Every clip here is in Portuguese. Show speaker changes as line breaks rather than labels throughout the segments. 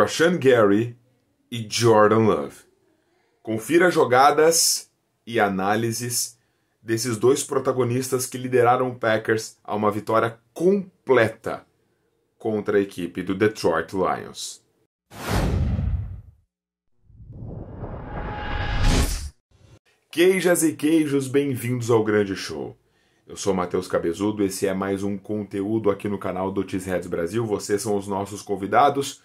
Rashan Gary e Jordan Love. Confira jogadas e análises desses dois protagonistas que lideraram o Packers a uma vitória completa contra a equipe do Detroit Lions. Queijas e queijos, bem-vindos ao grande show. Eu sou Matheus Cabezudo, esse é mais um conteúdo aqui no canal do Cheeseheads Brasil. Vocês são os nossos convidados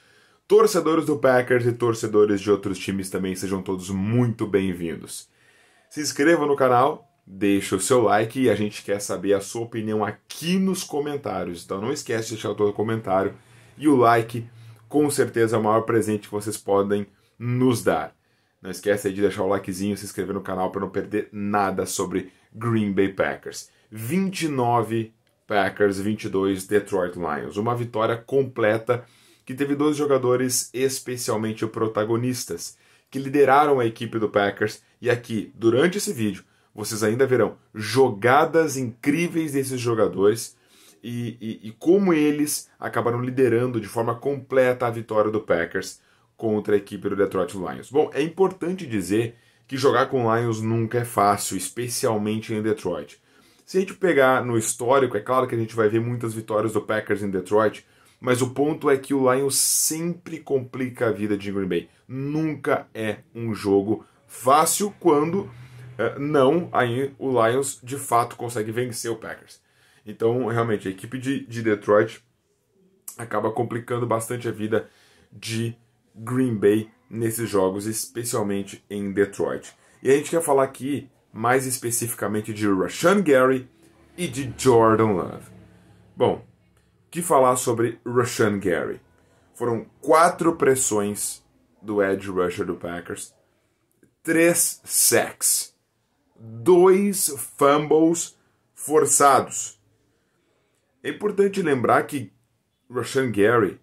Torcedores do Packers e torcedores de outros times também sejam todos muito bem-vindos. Se inscreva no canal, deixe o seu like e a gente quer saber a sua opinião aqui nos comentários. Então não esquece de deixar o seu comentário e o like, com certeza é o maior presente que vocês podem nos dar. Não esquece de deixar o likezinho, se inscrever no canal para não perder nada sobre Green Bay Packers. 29 Packers, 22 Detroit Lions. Uma vitória completa que teve dois jogadores especialmente protagonistas, que lideraram a equipe do Packers, e aqui, durante esse vídeo, vocês ainda verão jogadas incríveis desses jogadores e, e, e como eles acabaram liderando de forma completa a vitória do Packers contra a equipe do Detroit Lions. Bom, é importante dizer que jogar com Lions nunca é fácil, especialmente em Detroit. Se a gente pegar no histórico, é claro que a gente vai ver muitas vitórias do Packers em Detroit, mas o ponto é que o Lions sempre complica a vida de Green Bay. Nunca é um jogo fácil quando eh, não, aí o Lions de fato consegue vencer o Packers. Então, realmente, a equipe de, de Detroit acaba complicando bastante a vida de Green Bay nesses jogos, especialmente em Detroit. E a gente quer falar aqui mais especificamente de Rashan Gary e de Jordan Love. Bom, de falar sobre Rashan Gary. Foram quatro pressões do edge rusher do Packers, três sacks, dois fumbles forçados. É importante lembrar que Rashan Gary,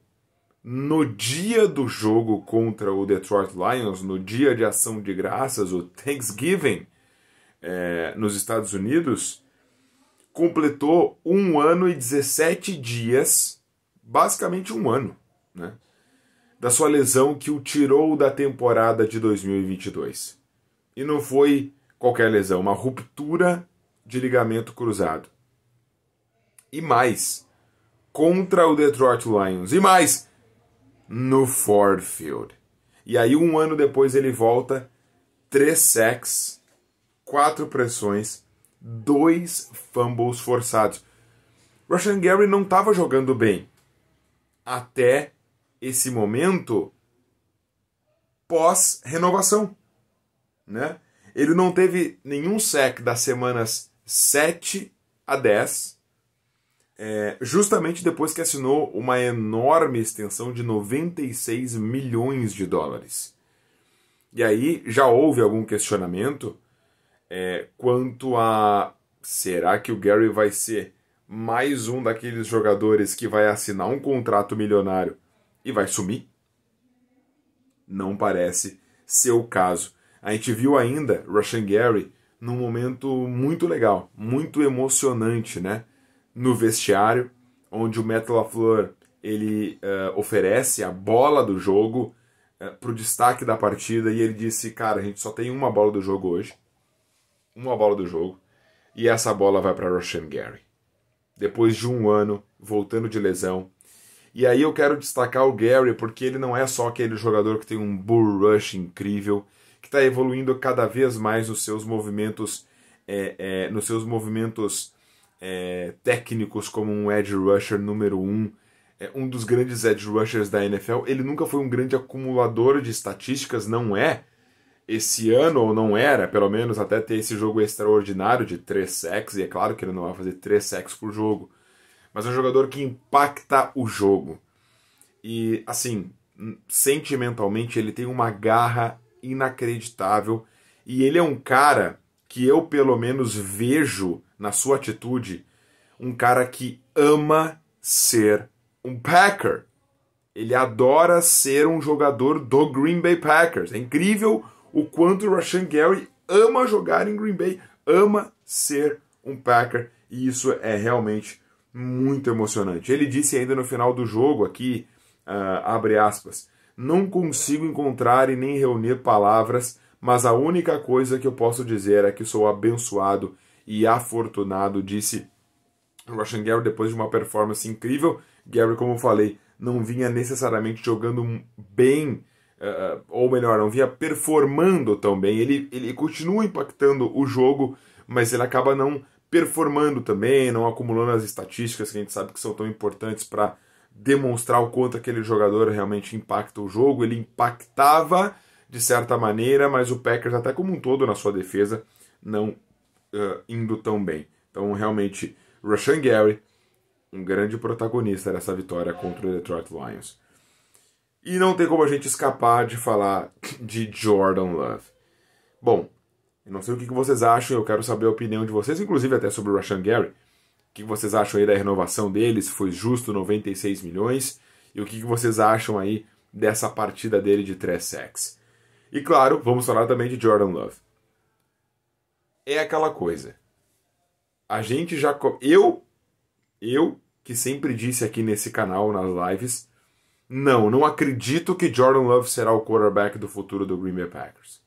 no dia do jogo contra o Detroit Lions, no dia de ação de graças, o Thanksgiving, é, nos Estados Unidos, completou um ano e 17 dias, basicamente um ano, né? Da sua lesão que o tirou da temporada de 2022. E não foi qualquer lesão, uma ruptura de ligamento cruzado. E mais, contra o Detroit Lions. E mais, no Ford Field. E aí, um ano depois, ele volta, três sacks, quatro pressões dois fumbles forçados. Rashan Gary não estava jogando bem. Até esse momento pós-renovação. Né? Ele não teve nenhum sec das semanas 7 a 10, é, justamente depois que assinou uma enorme extensão de 96 milhões de dólares. E aí já houve algum questionamento é, quanto a será que o Gary vai ser mais um daqueles jogadores que vai assinar um contrato milionário e vai sumir? Não parece ser o caso. A gente viu ainda Russian Gary num momento muito legal, muito emocionante, né? No vestiário, onde o Metal Flor ele uh, oferece a bola do jogo uh, eh, para o destaque da partida e ele disse, cara, a gente só tem uma bola do jogo hoje uma bola do jogo, e essa bola vai para Roshan Gary. Depois de um ano, voltando de lesão. E aí eu quero destacar o Gary, porque ele não é só aquele jogador que tem um bull rush incrível, que está evoluindo cada vez mais nos seus movimentos, é, é, nos seus movimentos é, técnicos como um edge rusher número um, é, um dos grandes edge rushers da NFL. Ele nunca foi um grande acumulador de estatísticas, não é, esse ano, ou não era, pelo menos até ter esse jogo extraordinário de três sacks, e é claro que ele não vai fazer três sacks por jogo, mas é um jogador que impacta o jogo. E, assim, sentimentalmente ele tem uma garra inacreditável, e ele é um cara que eu, pelo menos, vejo na sua atitude, um cara que ama ser um Packer. Ele adora ser um jogador do Green Bay Packers. É incrível o quanto o Rashan Gary ama jogar em Green Bay, ama ser um Packer, e isso é realmente muito emocionante. Ele disse ainda no final do jogo aqui, uh, abre aspas, não consigo encontrar e nem reunir palavras, mas a única coisa que eu posso dizer é que sou abençoado e afortunado, disse Rashan Gary depois de uma performance incrível. Gary, como eu falei, não vinha necessariamente jogando bem uh, ou melhor, não vinha performando tão bem. Ele, ele continua impactando o jogo, mas ele acaba não performando também, não acumulando as estatísticas que a gente sabe que são tão importantes para demonstrar o quanto aquele jogador realmente impacta o jogo. Ele impactava de certa maneira, mas o Packers, até como um todo, na sua defesa, não uh, indo tão bem. Então, realmente, Rushan Gary, um grande protagonista dessa vitória contra o Detroit Lions. E não tem como a gente escapar de falar de Jordan Love. Bom, eu não sei o que vocês acham, eu quero saber a opinião de vocês, inclusive até sobre o Rashan Gary. O que vocês acham aí da renovação deles? Foi justo 96 milhões? E o que vocês acham aí dessa partida dele de 3 sex? E claro, vamos falar também de Jordan Love. É aquela coisa. A gente já. Eu, eu que sempre disse aqui nesse canal, nas lives, não, não acredito que Jordan Love será o quarterback do futuro do Green Bay Packers.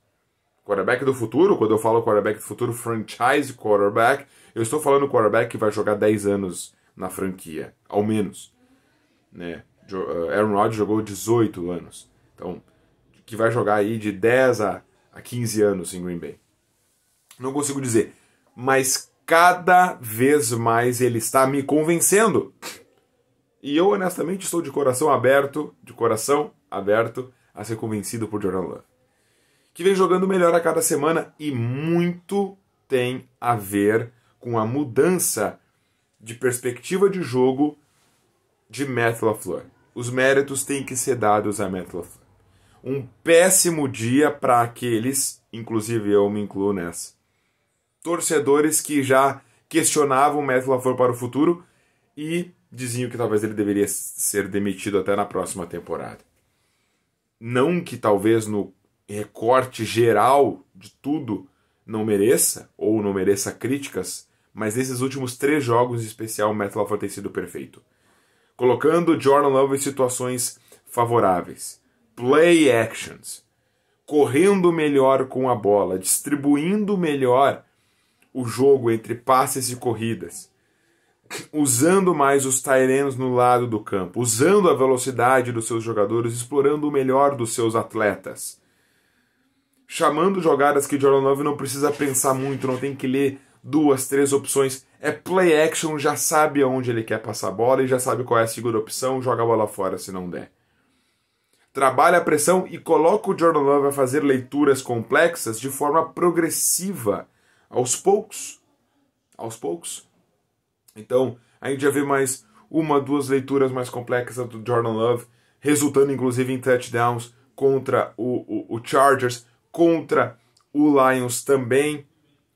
Quarterback do futuro, quando eu falo quarterback do futuro, franchise quarterback, eu estou falando quarterback que vai jogar 10 anos na franquia, ao menos. Né? Eh, Aaron Rodgers jogou 18 anos. Então, que vai jogar aí de 10 a, a 15 anos em Green Bay. Não consigo dizer. Mas cada vez mais ele está me convencendo e eu, honestamente, estou de coração aberto, de coração aberto, a ser convencido por Jordan Love. Que vem jogando melhor a cada semana e muito tem a ver com a mudança de perspectiva de jogo de Matt LaFleur. Os méritos têm que ser dados a Matt LaFleur. Um péssimo dia para aqueles, inclusive eu me incluo nessa, torcedores que já questionavam Matt LaFleur para o futuro e diziam que talvez ele deveria ser demitido até na próxima temporada. Não que talvez no recorte geral de tudo não mereça, ou não mereça críticas, mas nesses últimos três jogos em especial o Matt LaFleur tem sido perfeito. Colocando Jordan Love em situações favoráveis, play actions, correndo melhor com a bola, distribuindo melhor o jogo entre passes e corridas usando mais os Tyrenos no lado do campo, usando a velocidade dos seus jogadores, explorando o melhor dos seus atletas. Chamando jogadas que Jordan Love não precisa pensar muito, não tem que ler duas, três opções. É play action, já sabe aonde ele quer passar a bola e já sabe qual é a segunda opção, joga a bola fora se não der. Trabalha a pressão e coloca o Jordan Love a fazer leituras complexas de forma progressiva, aos poucos. Aos poucos então, a gente já vê mais uma, duas leituras mais complexas do Jordan Love, resultando inclusive em touchdowns contra o, o, o Chargers, contra o Lions também.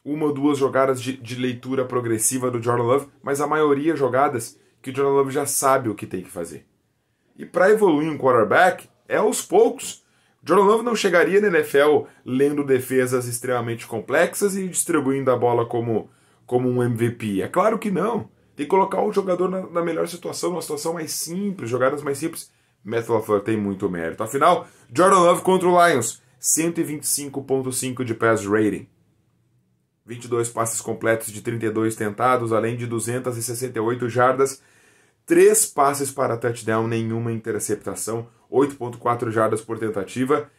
Uma ou duas jogadas de, de leitura progressiva do Jordan Love, mas a maioria jogadas que o Jordan Love já sabe o que tem que fazer. E para evoluir um quarterback, é aos poucos. Jordan Love não chegaria na NFL lendo defesas extremamente complexas e distribuindo a bola como, como um MVP. É claro que não. Tem que colocar o jogador na, na melhor situação, numa situação mais simples, jogadas mais simples. Matt LaFleur tem muito mérito. Afinal, Jordan Love contra o Lions, 125.5 de pass rating. 22 passes completos de 32 tentados, além de 268 jardas, 3 passes para touchdown, nenhuma interceptação, 8.4 jardas por tentativa.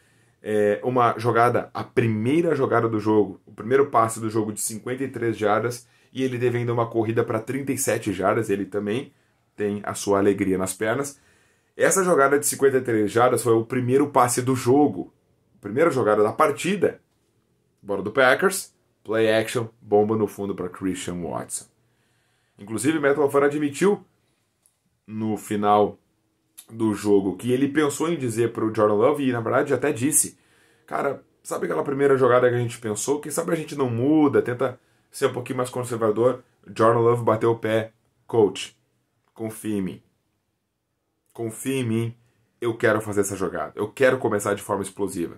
É uma jogada, a primeira jogada do jogo, o primeiro passe do jogo de 53 jardas e ele devendo uma corrida para 37 jardas, ele também tem a sua alegria nas pernas. Essa jogada de 53 jardas foi o primeiro passe do jogo, primeira jogada da partida. Bola do Packers, play action, bomba no fundo para Christian Watson. Inclusive, Matt LaFleur admitiu no final do jogo que ele pensou em dizer para o Jordan Love e, na verdade, até disse: Cara, sabe aquela primeira jogada que a gente pensou? Quem sabe a gente não muda, tenta ser um pouquinho mais conservador, Jordan Love bateu o pé. Coach, confie em mim. Confie em mim. Eu quero fazer essa jogada. Eu quero começar de forma explosiva.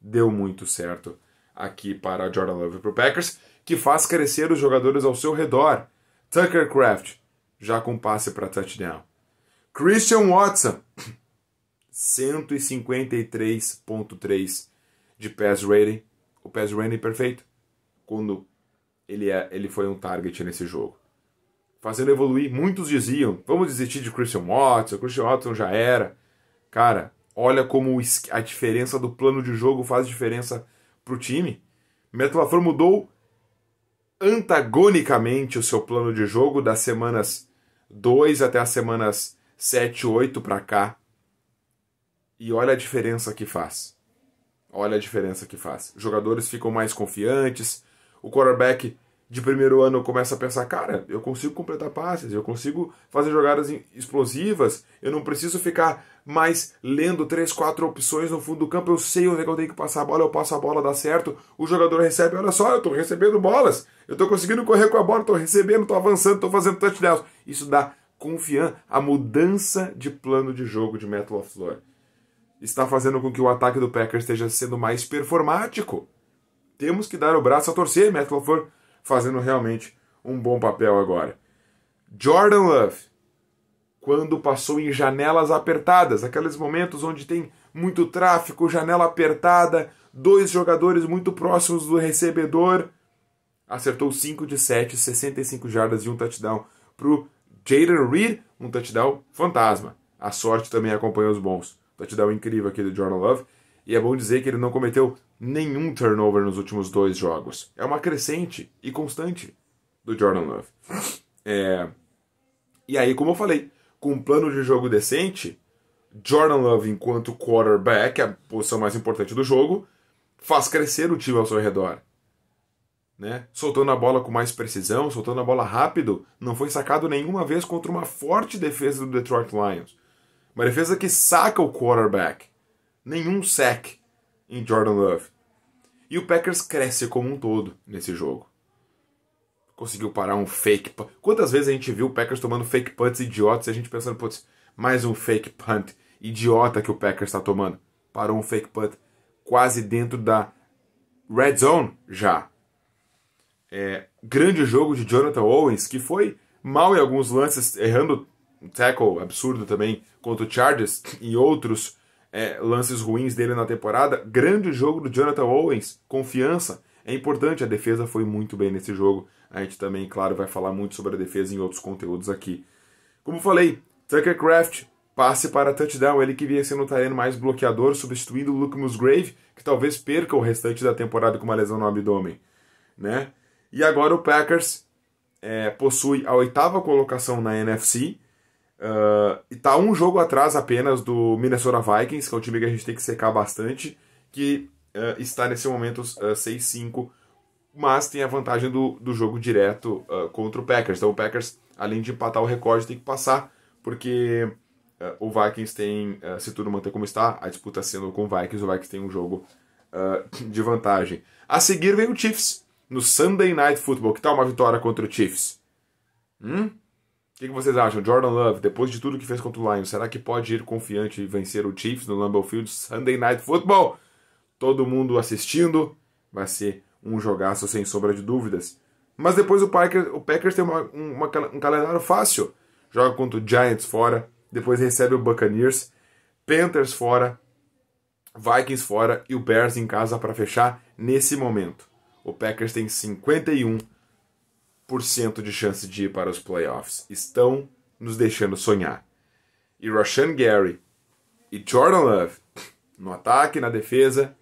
Deu muito certo aqui para Jordan Love e para o Packers, que faz crescer os jogadores ao seu redor. Tucker Craft, já com passe para touchdown. Christian Watson, 153.3 de pass rating. O pass rating perfeito. Quando ele, é, ele foi um target nesse jogo. Fazendo evoluir, muitos diziam, vamos desistir de Christian Watson, Christian Watson já era. Cara, olha como a diferença do plano de jogo faz diferença pro time. Metalaflor mudou antagonicamente o seu plano de jogo das semanas 2 até as semanas 7, 8 para cá. E olha a diferença que faz. Olha a diferença que faz. Jogadores ficam mais confiantes, o quarterback de primeiro ano começa a pensar, cara, eu consigo completar passes, eu consigo fazer jogadas explosivas, eu não preciso ficar mais lendo três, quatro opções no fundo do campo, eu sei onde é que eu tenho que passar a bola, eu passo a bola, dá certo, o jogador recebe, olha só, eu estou recebendo bolas, eu estou conseguindo correr com a bola, estou recebendo, estou avançando, estou fazendo touchdowns. Isso dá confiança, a mudança de plano de jogo de Metal of Floor está fazendo com que o ataque do Packers esteja sendo mais performático temos que dar o braço a torcer, Matt LaFleur fazendo realmente um bom papel agora. Jordan Love, quando passou em janelas apertadas, aqueles momentos onde tem muito tráfego, janela apertada, dois jogadores muito próximos do recebedor, acertou 5 de 7, 65 jardas e um touchdown para o Jaden Reed, um touchdown fantasma. A sorte também acompanha os bons. Touchdown incrível aqui do Jordan Love. E é bom dizer que ele não cometeu nenhum turnover nos últimos dois jogos. É uma crescente e constante do Jordan Love. É... E aí, como eu falei, com um plano de jogo decente, Jordan Love, enquanto quarterback, a posição mais importante do jogo, faz crescer o time ao seu redor. Né? Soltando a bola com mais precisão, soltando a bola rápido, não foi sacado nenhuma vez contra uma forte defesa do Detroit Lions. Uma defesa que saca o quarterback nenhum sack em Jordan Love. E o Packers cresce como um todo nesse jogo. Conseguiu parar um fake punt. Quantas vezes a gente viu o Packers tomando fake punts idiotas e a gente pensando, putz, mais um fake punt idiota que o Packers está tomando. Parou um fake punt quase dentro da red zone já. É, grande jogo de Jonathan Owens, que foi mal em alguns lances, errando um tackle absurdo também contra o Chargers e outros é, lances ruins dele na temporada. Grande jogo do Jonathan Owens, confiança. É importante, a defesa foi muito bem nesse jogo. A gente também, claro, vai falar muito sobre a defesa em outros conteúdos aqui. Como falei, Tucker Craft, passe para touchdown. Ele que vinha sendo o terreno mais bloqueador, substituindo o Luke Musgrave, que talvez perca o restante da temporada com uma lesão no abdômen. Né? E agora o Packers é, possui a oitava colocação na NFC, Uh, e tá um jogo atrás apenas do Minnesota Vikings, que é um time que a gente tem que secar bastante, que uh, está nesse momento uh, ah, 6-5, mas tem a vantagem do, do jogo direto contra o Packers. Então o Packers, além de empatar o recorde, tem que passar, porque o Vikings tem, se tudo manter como está, a disputa sendo com o Vikings, o Vikings tem um jogo de vantagem. A seguir vem o Chiefs, no Sunday Night Football. Que tal uma vitória contra o Chiefs? Hum? O que, que, vocês acham? Jordan Love, depois de tudo que fez contra o Lions, será que pode ir confiante e vencer o Chiefs no Lambeau Field Sunday Night Football? Todo mundo assistindo, vai ser um jogaço sem sombra de dúvidas. Mas depois o, Parker, o Packers tem uma, uma, um calendário fácil. Joga contra o Giants fora, depois recebe o Buccaneers, Panthers fora, Vikings fora e o Bears em casa para fechar nesse momento. O Packers tem 51 0,1% de chance de ir para os playoffs. Estão nos deixando sonhar. E Rashan Gary e Jordan Love, no ataque e na defesa,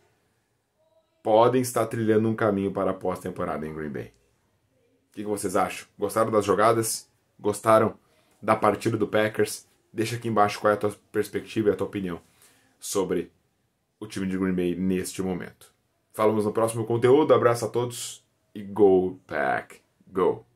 podem estar trilhando um caminho para a pós-temporada em Green Bay. O que vocês acham? Gostaram das jogadas? Gostaram da partida do Packers? Deixa aqui embaixo qual é a tua perspectiva e a tua opinião sobre o time de Green Bay neste momento. Falamos no próximo conteúdo, abraço a todos e Go Pack! go.